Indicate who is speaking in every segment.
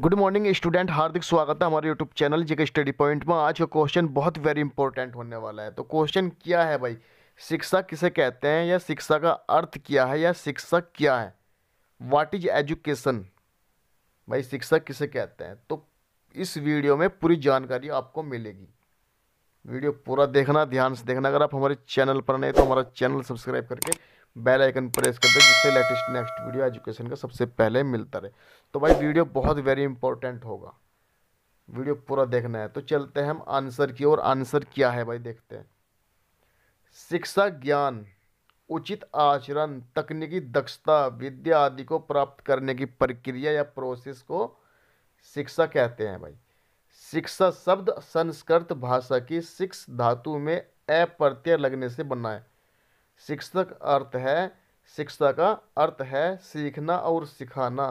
Speaker 1: good morning student हार्दिक स्वागत है हमारे यूट्यूब चैनल जी के स्टडी पॉइंट में आज का क्वेश्चन बहुत वेरी इंपॉर्टेंट होने वाला है तो क्वेश्चन क्या है भाई शिक्षा किसे कहते हैं या शिक्षा का अर्थ क्या है या शिक्षक क्या है वाट इज एजुकेशन भाई शिक्षक किसे कहते हैं तो इस वीडियो में पूरी जानकारी आपको मिलेगी वीडियो पूरा देखना ध्यान से देखना अगर आप हमारे चैनल पर नहीं तो हमारा चैनल सब्सक्राइब करके बेल आइकन प्रेस कर दे जिससे लेटेस्ट नेक्स्ट वीडियो एजुकेशन का सबसे पहले मिलता रहे तो भाई वीडियो बहुत वेरी इंपॉर्टेंट होगा वीडियो पूरा देखना है तो चलते हैं हम आंसर की ओर आंसर क्या है भाई देखते हैं शिक्षा ज्ञान उचित आचरण तकनीकी दक्षता विद्या आदि को प्राप्त करने की प्रक्रिया या प्रोसेस को शिक्षा कहते हैं भाई शिक्षा शब्द संस्कृत भाषा की शिक्ष धातु में अप्रत्यय लगने से बना है शिक्षक अर्थ है शिक्षा का अर्थ है सीखना और सिखाना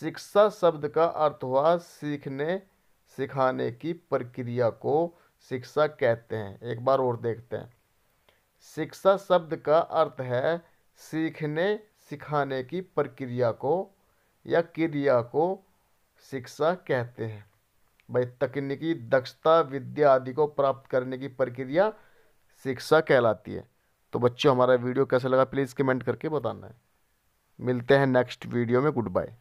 Speaker 1: शिक्षा शब्द का अर्थ हुआ सीखने सिखाने की प्रक्रिया को शिक्षा कहते हैं एक बार और देखते हैं शिक्षा शब्द का अर्थ है सीखने सिखाने की प्रक्रिया को या क्रिया को शिक्षा कहते हैं भाई तकनीकी दक्षता विद्या आदि को प्राप्त करने की प्रक्रिया शिक्षा कहलाती है तो बच्चों हमारा वीडियो कैसा लगा प्लीज़ कमेंट करके बताना है मिलते हैं नेक्स्ट वीडियो में गुड बाय